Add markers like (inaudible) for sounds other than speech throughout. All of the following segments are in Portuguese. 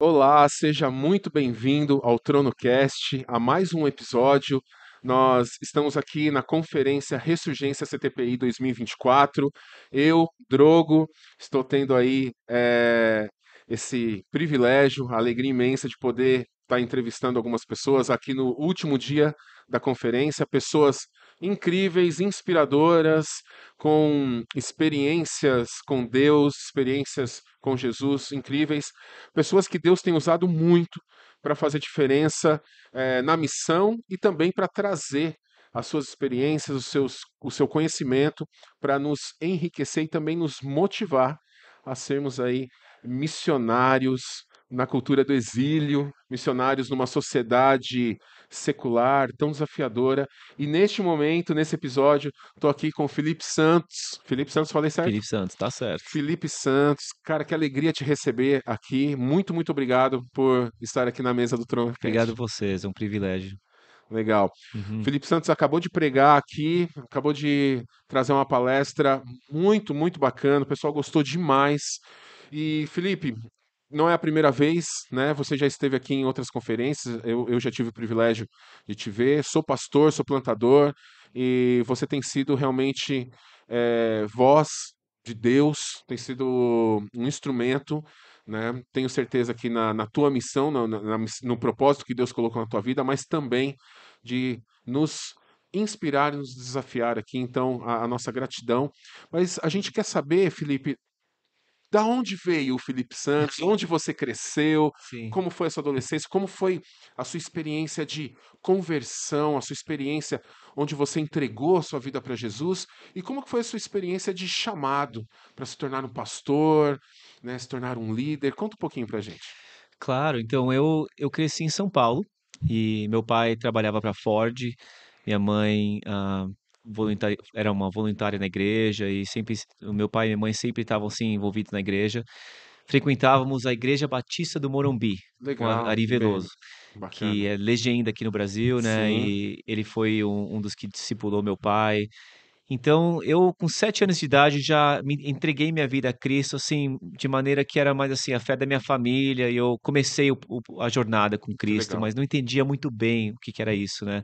Olá, seja muito bem-vindo ao TronoCast, a mais um episódio. Nós estamos aqui na conferência Ressurgência CTPI 2024. Eu, Drogo, estou tendo aí é, esse privilégio, a alegria imensa de poder estar entrevistando algumas pessoas aqui no último dia da conferência, pessoas incríveis, inspiradoras, com experiências com Deus, experiências com Jesus incríveis, pessoas que Deus tem usado muito para fazer diferença é, na missão e também para trazer as suas experiências, os seus, o seu conhecimento para nos enriquecer e também nos motivar a sermos aí missionários na cultura do exílio, missionários numa sociedade secular tão desafiadora. E neste momento, nesse episódio, estou aqui com o Felipe Santos. Felipe Santos, falei certo? Felipe Santos, tá certo. Felipe Santos, cara, que alegria te receber aqui. Muito, muito obrigado por estar aqui na mesa do Trono. Obrigado a vocês, é um privilégio. Legal. Uhum. Felipe Santos acabou de pregar aqui, acabou de trazer uma palestra muito, muito bacana. O pessoal gostou demais. E, Felipe, não é a primeira vez, né? Você já esteve aqui em outras conferências, eu, eu já tive o privilégio de te ver. Sou pastor, sou plantador, e você tem sido realmente é, voz de Deus, tem sido um instrumento, né? Tenho certeza que na, na tua missão, no, na, no propósito que Deus colocou na tua vida, mas também de nos inspirar e nos desafiar aqui, então, a, a, nossa gratidão. Mas a gente quer saber, Felipe, da onde veio o Felipe Santos? Onde você cresceu? Sim. Como foi a sua adolescência? Como foi a sua experiência de conversão? A sua experiência onde você entregou a sua vida para Jesus? E como foi a sua experiência de chamado para se tornar um pastor, né, se tornar um líder? Conta um pouquinho para gente. Claro, então eu, eu cresci em São Paulo e meu pai trabalhava para Ford, minha mãe ah, era uma voluntária na igreja e sempre o meu pai e minha mãe sempre estavam assim envolvidos na igreja. Frequentávamos a Igreja Batista do Morumbi, Legal, com Ari Veloso, que é legenda aqui no Brasil, né? Sim. E ele foi um, um dos que discipulou meu pai. Então, eu com sete anos de idade já me entreguei minha vida a Cristo, assim, de maneira que era mais assim a fé da minha família. E eu comecei o, o, a jornada com Cristo, Legal. mas não entendia muito bem o que, que era isso, né?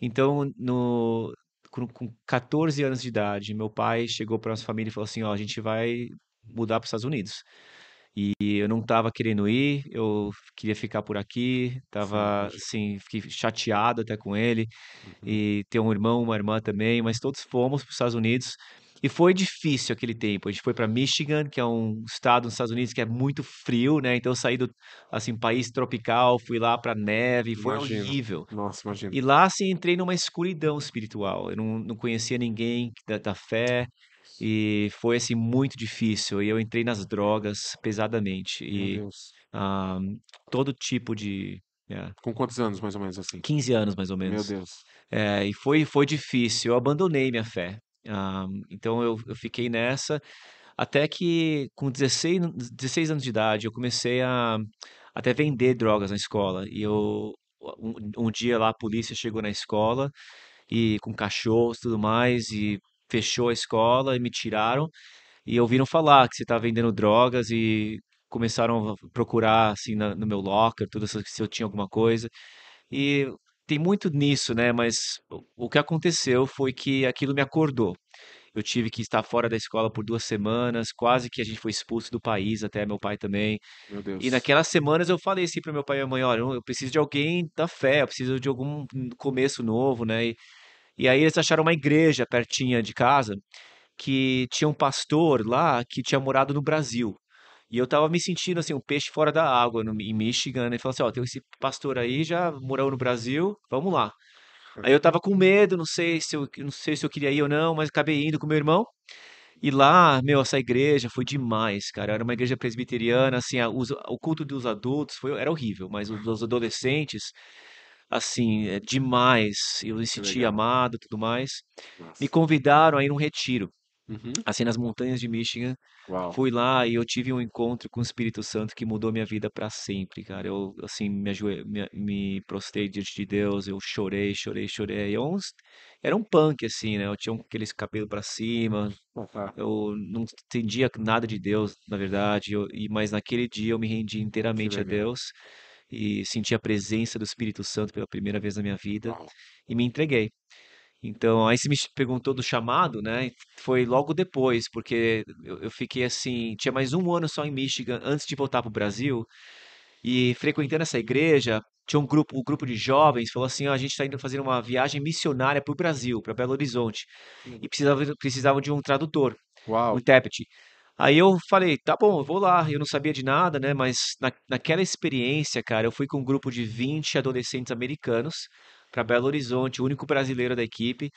Então, no, com, com 14 anos de idade, meu pai chegou para nossa família e falou assim: ó, a gente vai mudar para os Estados Unidos. E eu não estava querendo ir, eu queria ficar por aqui, estava assim, fiquei chateado até com ele. Uhum. E ter um irmão, uma irmã também, mas todos fomos para os Estados Unidos. E foi difícil aquele tempo. A gente foi para Michigan, que é um estado nos Estados Unidos que é muito frio, né? Então eu saí do assim país tropical, fui lá para neve, foi imagino. horrível. Nossa, imagina. E lá assim entrei numa escuridão espiritual. Eu não, não conhecia ninguém da, da fé e foi assim muito difícil. E eu entrei nas drogas pesadamente e um, ah, todo tipo de Yeah. É. Com quantos anos, mais ou menos, assim? 15 anos, mais ou menos. Meu Deus. É, e foi, foi difícil. Eu abandonei minha fé. Ah, então eu, eu fiquei nessa até que com 16, 16 anos de idade eu comecei a até vender drogas na escola. E eu um, um dia lá a polícia chegou na escola e com cachorros e tudo mais e fechou a escola e me tiraram e ouviram falar que você estava tá vendendo drogas e começaram a procurar assim na, no meu locker, tudo se eu tinha alguma coisa. E tem muito nisso, né? Mas o que aconteceu foi que aquilo me acordou. Eu tive que estar fora da escola por duas semanas, quase que a gente foi expulso do país, até meu pai também. Meu Deus. E naquelas semanas eu falei assim para meu pai e minha mãe: olha, eu preciso de alguém da fé, eu preciso de algum começo novo, né? E, e aí eles acharam uma igreja pertinha de casa que tinha um pastor lá que tinha morado no Brasil. E eu tava me sentindo assim, um peixe fora da água no, em Michigan. Ele né, falou assim: ó, tem esse pastor aí, já morou no Brasil, vamos lá. Uhum. Aí eu tava com medo, não sei se eu, não sei se eu queria ir ou não, mas acabei indo com meu irmão. E lá, meu, essa igreja foi demais, cara. Era uma igreja presbiteriana, assim, a, os, o culto dos adultos foi, era horrível, mas os dos adolescentes, assim, é demais. Eu me senti amado tudo mais. Nossa. Me convidaram a ir num retiro. Uhum. Assim, nas montanhas de Michigan. Uau. Fui lá e eu tive um encontro com o Espírito Santo que mudou minha vida para sempre, cara. Eu, assim, me, ajoelhei, me, me prostei diante de Deus, eu chorei, chorei, chorei. Eu era um punk, assim, né? Eu tinha aqueles cabelo para cima, uhum. eu não entendia nada de Deus, na verdade. Eu, e, mas naquele dia eu me rendi inteiramente a Deus e senti a presença do Espírito Santo pela primeira vez na minha vida Uau. e me entreguei. Então, aí você me perguntou do chamado, né? Foi logo depois, porque eu, eu fiquei assim, tinha mais um ano só em Michigan antes de voltar para o Brasil. E frequentando essa igreja, tinha um grupo, um grupo de jovens falou assim: a gente está indo fazer uma viagem missionária para o Brasil, para Belo Horizonte, hum. e precisavam, precisavam de um tradutor, Uau. um intérprete. Aí eu falei, tá bom, vou lá. Eu não sabia de nada, né? Mas na, naquela experiência, cara, eu fui com um grupo de 20 adolescentes americanos para Belo Horizonte, o único brasileiro da equipe,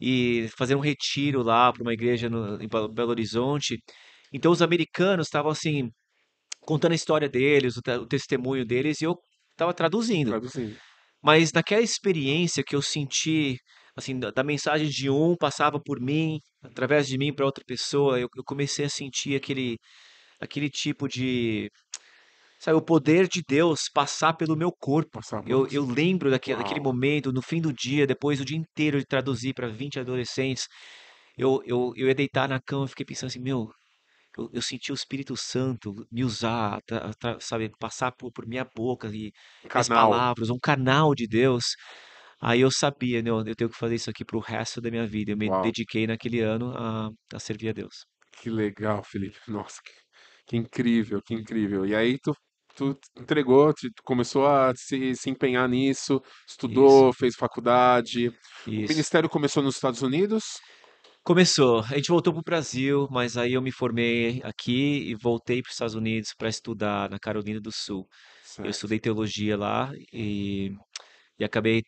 e fazer um retiro lá para uma igreja no, em Belo Horizonte. Então os americanos estavam assim contando a história deles, o, o testemunho deles, e eu estava traduzindo. traduzindo. Mas naquela experiência que eu senti assim, da, da, mensagem de um passava por mim, através de mim para outra pessoa, eu, eu, comecei a sentir aquele, aquele tipo de sabe, o poder de Deus passar pelo meu corpo. Eu, eu lembro daquele, daquele momento, no fim do dia, depois do dia inteiro de traduzir para 20 adolescentes, eu, eu, eu ia deitar na cama e fiquei pensando assim, meu, eu, eu senti o Espírito Santo me usar, tra, tra, sabe, passar por, por minha boca e as palavras, um canal de Deus. Aí eu sabia, né, eu tenho que fazer isso aqui para o resto da minha vida. Eu me Uau. dediquei naquele ano a, a servir a Deus. Que legal, Felipe. Nossa, que, que incrível, que incrível. E aí tu tu entregou, tu começou a se, se empenhar nisso, estudou, Isso. fez faculdade. Isso. O ministério começou nos Estados Unidos? Começou. A gente voltou para o Brasil, mas aí eu me formei aqui e voltei para os Estados Unidos para estudar na Carolina do Sul. Certo. Eu estudei teologia lá e, e acabei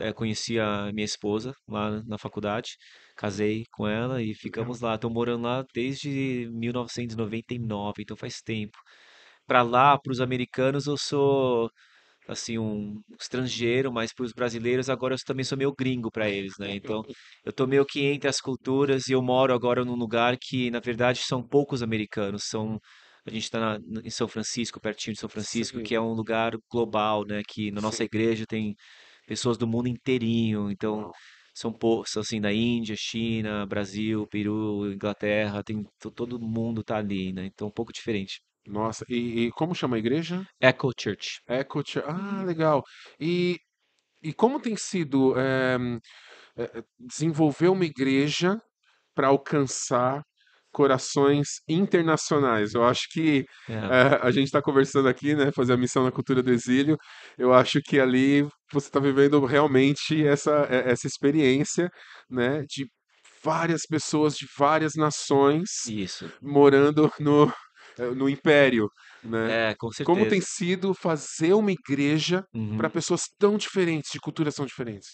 é, conheci a minha esposa lá na faculdade, casei com ela e ficamos lá. Estou morando lá desde 1999, então faz tempo para lá, para os americanos, eu sou assim um estrangeiro, mas para os brasileiros agora eu também sou meio gringo para eles, né? Então eu tô meio que entre as culturas e eu moro agora num lugar que na verdade são poucos americanos, são a gente está em São Francisco, pertinho de São Francisco, Sim. que é um lugar global, né? Que na nossa Sim. igreja tem pessoas do mundo inteirinho, então são poucos, assim, da Índia, China, Brasil, Peru, Inglaterra, tem todo mundo tá ali, né? Então um pouco diferente. Nossa, e, e, como chama a igreja? Echo Church. Echo Church. Ah, uhum. legal. E, e como tem sido é, desenvolver uma igreja para alcançar corações internacionais. Eu acho que é. a gente está conversando aqui, né? Fazer a missão na cultura do exílio. Eu acho que ali você está vivendo realmente essa, essa experiência, né? De várias pessoas de várias nações Isso. morando no, eh, no império, né? É, com certeza. Como tem sido fazer uma igreja uhum. para pessoas tão diferentes, de culturas tão diferentes.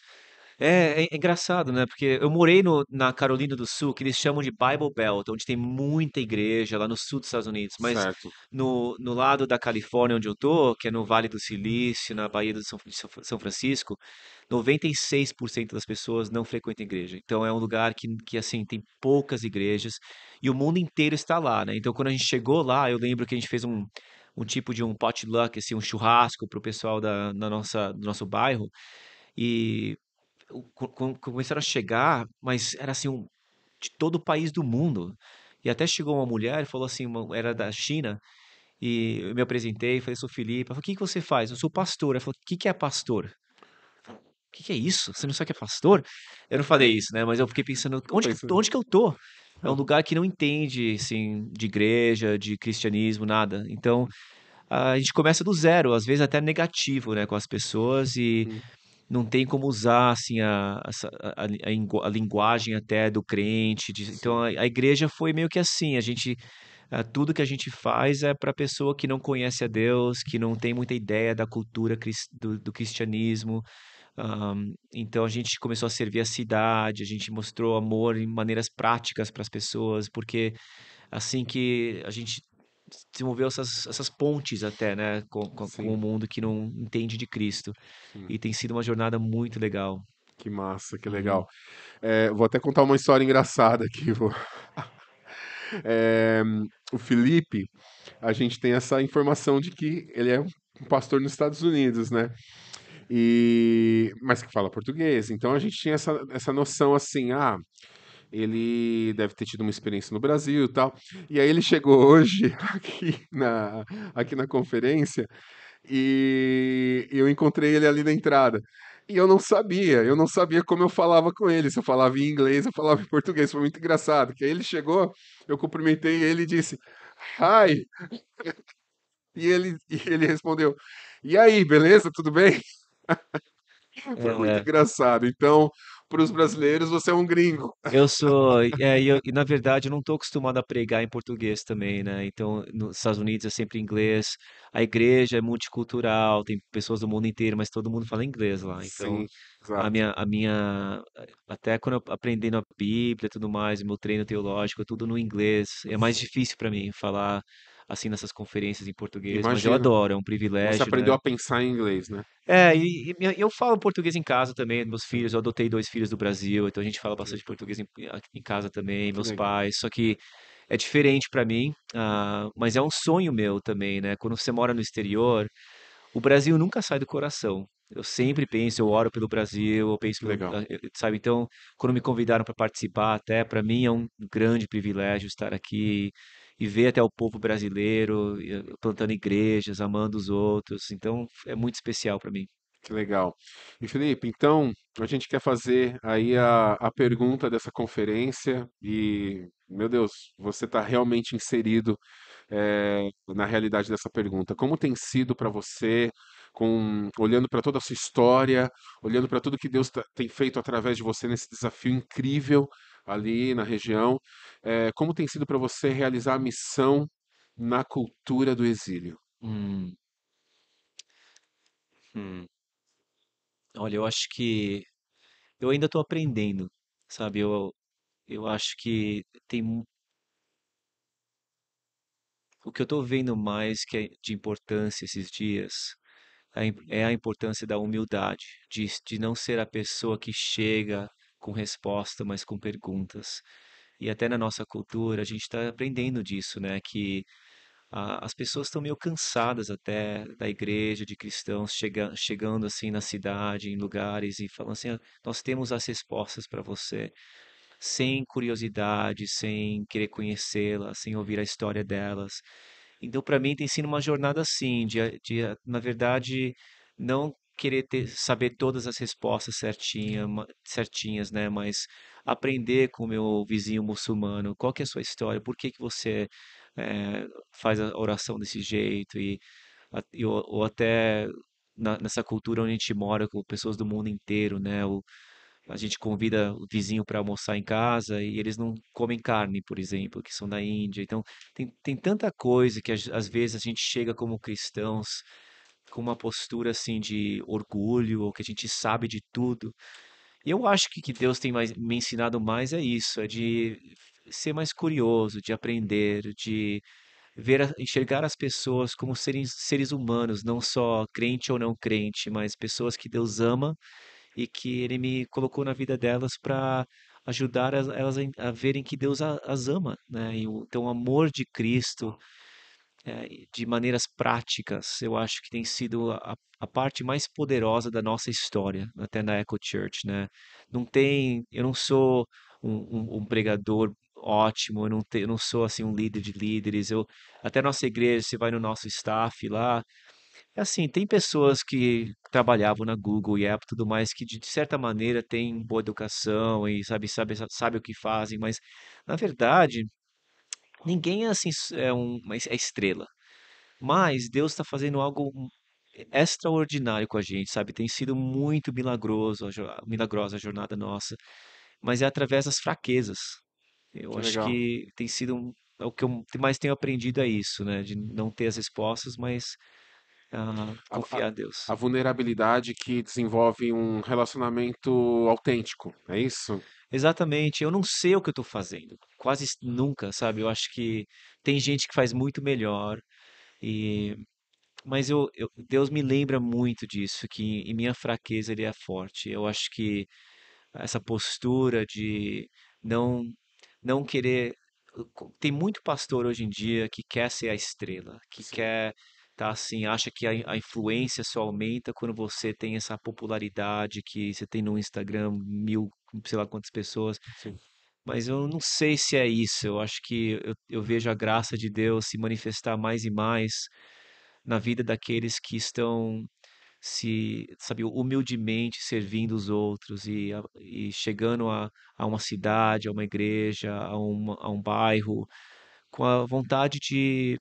É, é, é engraçado, né? Porque eu morei no, na Carolina do Sul, que eles chamam de Bible Belt, onde tem muita igreja lá no sul dos Estados Unidos. Mas Certo. no, no lado da Califórnia, onde eu tô, que é no Vale do Silício, na Baía do São, de São Francisco, 96% das pessoas não frequentam igreja. Então é um lugar que, que assim, tem poucas igrejas e o mundo inteiro está lá, né? Então quando a gente chegou lá, eu lembro que a gente fez um, um tipo de um potluck, assim, um churrasco para o pessoal da, da nossa, do nosso bairro. E começaram a chegar, mas era assim, um, de todo o país do mundo. E até chegou uma mulher e falou assim, uma, era da China, e eu me apresentei, falei, sou Felipe. Ela falou, o que, que você faz? Eu sou pastor. Ela falou, o que, que é pastor? o que, que é isso? Você não sabe que é pastor? Eu não falei isso, né? Mas eu fiquei pensando, onde, que, onde que eu tô? É um ah. lugar que não entende, assim, de igreja, de cristianismo, nada. Então, a gente começa do zero, às vezes até negativo, né, com as pessoas e... Hum não tem como usar assim a, a, a, a linguagem até do crente. De, então a, a, igreja foi meio que assim, a gente eh, tudo que a gente faz é para pessoa que não conhece a Deus, que não tem muita ideia da cultura do, do cristianismo. Um, então a gente começou a servir a cidade, a gente mostrou amor em maneiras práticas para as pessoas, porque assim que a gente desenvolveu essas, essas pontes até, né, com, com, com, o mundo que não entende de Cristo. Sim. E tem sido uma jornada muito legal. Que massa, que uhum. legal. Uhum. É, vou até contar uma história engraçada aqui. Vou... É, (laughs) o Felipe, a gente tem essa informação de que ele é um pastor nos Estados Unidos, né? E mas que fala português. Então a gente tinha essa, essa noção assim, ah, ele deve ter tido uma experiência no Brasil e tal. E aí ele chegou (laughs) hoje aqui na, aqui na conferência e eu encontrei ele ali na entrada. E eu não sabia, eu não sabia como eu falava com ele, se eu falava em inglês, eu falava em português, foi muito engraçado. Que aí ele chegou, eu cumprimentei ele e disse: "Hi". E ele e ele respondeu: "E aí, beleza? Tudo bem?" (laughs) foi é, muito é. engraçado. Então, para os brasileiros, você é um gringo. Eu (laughs) sou, é, e, eu, e, na verdade eu não estou acostumado a pregar em português também, né? Então, nos Estados Unidos é sempre inglês. A igreja é multicultural, tem pessoas do mundo inteiro, mas todo mundo fala inglês lá. Então, Sim, a minha, a minha, até quando eu aprendendo a Bíblia, tudo mais, meu treino teológico, tudo no inglês, é mais difícil para mim falar assim nessas conferências em português, Imagina. mas eu adoro, é um privilégio. Você aprendeu né? a pensar em inglês, né? É, e, e, eu falo português em casa também, meus filhos, eu adotei dois filhos do Brasil, então a gente fala hum. bastante português em, em casa também, meus Legal. pais, só que é diferente para mim, uh, mas é um sonho meu também, né? Quando você mora no exterior, o Brasil nunca sai do coração. Eu sempre penso, eu oro pelo Brasil, eu penso, Legal. Pelo, ah, sabe? Então, quando me convidaram para participar, até para mim é um grande privilégio estar aqui e ver até o povo brasileiro eh, plantando igrejas, amando os outros. Então é muito especial para mim. Que legal. E Felipe, então a gente quer fazer aí a, a pergunta dessa conferência e, meu Deus, você está realmente inserido é, na realidade dessa pergunta. Como tem sido para você, com, olhando para toda a sua história, olhando para tudo que Deus tá, tem feito através de você nesse desafio incrível ali na região. É, como tem sido para você realizar a missão na cultura do exílio? Hum. Hum. Olha, eu acho que eu ainda estou aprendendo, sabe? Eu, eu acho que tem o que eu estou vendo mais que é de importância esses dias é, é a importância da humildade, de, de não ser a pessoa que chega com resposta, mas com perguntas. E até na nossa cultura, a gente está aprendendo disso, né? Que a, as pessoas estão meio cansadas até da igreja, de cristãos chega, chegando assim na cidade, em lugares e falando assim: ah, nós temos as respostas para você, sem curiosidade, sem querer conhecê-las, sem ouvir a história delas. Então, para mim, tem sido uma jornada assim, de, de na verdade, não querer ter, saber todas as respostas certinha, certinhas, né? Mas aprender com o meu vizinho muçulmano, qual que é a sua história, por que que você é, faz a oração desse jeito e, e ou, ou, até na, nessa cultura onde a gente mora com pessoas do mundo inteiro, né? O, a gente convida o vizinho para almoçar em casa e eles não comem carne, por exemplo, que são da Índia. Então, tem, tem tanta coisa que às vezes a gente chega como cristãos com uma postura assim de orgulho, ou que a gente sabe de tudo. E eu acho que que Deus tem mais, me ensinado mais é isso, é de ser mais curioso, de aprender, de ver, enxergar as pessoas como seres, seres humanos, não só crente ou não crente, mas pessoas que Deus ama e que Ele me colocou na vida delas para ajudar elas a, verem que Deus as ama, né? Então, o amor de Cristo eh, de maneiras práticas, eu acho que tem sido a, a, parte mais poderosa da nossa história, até na Echo Church, né? Não tem, eu não sou um, um, um pregador ótimo, eu não, te, eu não sou assim um líder de líderes, eu até nossa igreja, você vai no nosso staff lá, é assim, tem pessoas que trabalhavam na Google e Apple tudo mais que de, certa maneira têm boa educação e sabe, sabe, sabe o que fazem, mas na verdade Ninguém é assim, é, um, é estrela. Uhum. Mas Deus está fazendo algo extraordinário com a gente, sabe? Tem sido muito milagroso, milagrosa a jornada nossa. Mas é através das fraquezas. Eu que acho legal. que tem sido é o que eu mais tenho aprendido é isso, né? De não ter as respostas, mas uh, ah, confiar a, a, Deus. A vulnerabilidade que desenvolve um relacionamento autêntico, é isso? Exatamente, eu não sei o que eu estou fazendo, quase nunca, sabe? Eu acho que tem gente que faz muito melhor e mas eu, eu- Deus me lembra muito disso, que em minha fraqueza ele é forte. Eu acho que essa postura de não não querer tem muito pastor hoje em dia que quer ser a estrela, que Sim, quer tá assim, acha que a, a influência só aumenta quando você tem essa popularidade que você tem no Instagram, mil não sei lá quantas pessoas. Sim. Mas eu não sei se é isso. Eu acho que eu, eu vejo a graça de Deus se manifestar mais e mais na vida daqueles que estão se sabe humildemente servindo os outros e, e chegando a, a uma cidade, a uma igreja, a, a um bairro, com a vontade de,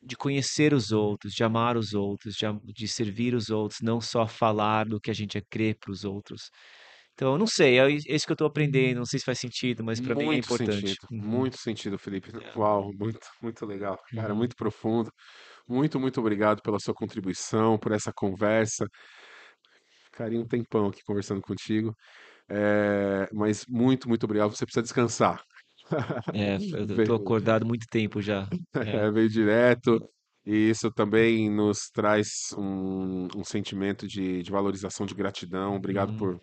de conhecer os outros, de amar os outros, de, de servir os outros, não só falar do que a gente é crer para os outros. Então, não sei, é isso é que eu estou aprendendo, não hum. sei se faz sentido, mas para mim é importante. Sentido, uhum. Muito sentido, Felipe. É. Uau, muito, muito legal. Cara, uhum. muito profundo. Muito, muito obrigado pela sua contribuição, por essa conversa. Carinho um tempão aqui conversando contigo. É, mas muito, muito obrigado. Você precisa descansar. É, eu (laughs) estou acordado muito tempo já. É. é, (laughs) veio direto. E isso também nos traz um, um sentimento de, de valorização, de gratidão. Obrigado uhum. por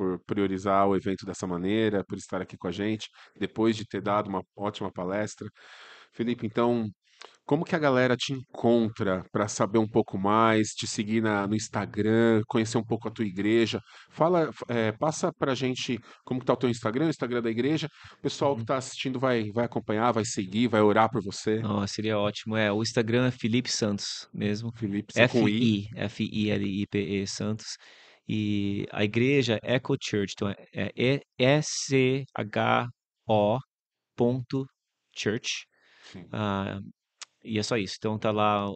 por priorizar o evento dessa maneira, por estar aqui com a gente, depois de ter dado uma ótima palestra. Felipe, então, como que a galera te encontra para saber um pouco mais, te seguir na, no Instagram, conhecer um pouco a tua igreja? Fala, é, passa para a gente como está o teu Instagram, o Instagram da igreja. O pessoal que está uhum. assistindo vai, vai acompanhar, vai seguir, vai orar por você. Oh, seria ótimo. É, o Instagram é Felipe Santos mesmo. Felipe F-I, F-I-L-I-P-E Santos. E a igreja é Echo Church, então é, é E-C-H-O.church. Uh, ah, e é só isso. Então tá lá,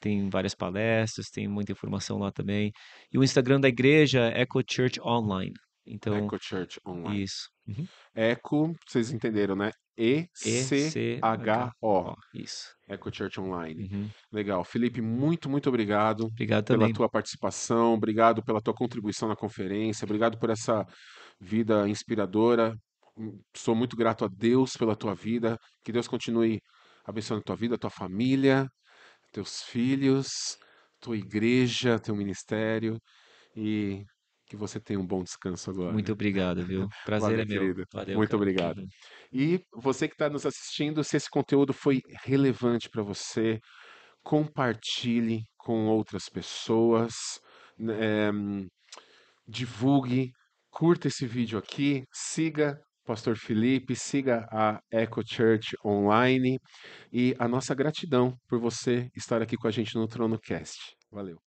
tem várias palestras, tem muita informação lá também. E o Instagram da igreja é Echo Church Online. Então, Echo Church Online. Isso. Uhum. Echo, vocês entenderam, né? E-C-H-O. Isso. Echo Church Online. Uhum. Legal. Felipe, muito, muito obrigado. Obrigado pela também. tua participação, obrigado pela tua contribuição na conferência, obrigado por essa vida inspiradora. Hum, sou muito grato a Deus pela tua vida. Que Deus continue abençoando a tua vida, a tua família, teus filhos, tua igreja, teu ministério. E que você tenha um bom descanso agora. Muito obrigado, viu? (laughs) Prazer Valeu, é meu. Querido. Valeu, Muito cara. obrigado. E você que está nos assistindo, se esse conteúdo foi relevante para você, compartilhe com outras pessoas, é, divulgue, curta esse vídeo aqui, siga Pastor Felipe, siga a Eco Church Online e a nossa gratidão por você estar aqui com a gente no TronoCast. Valeu.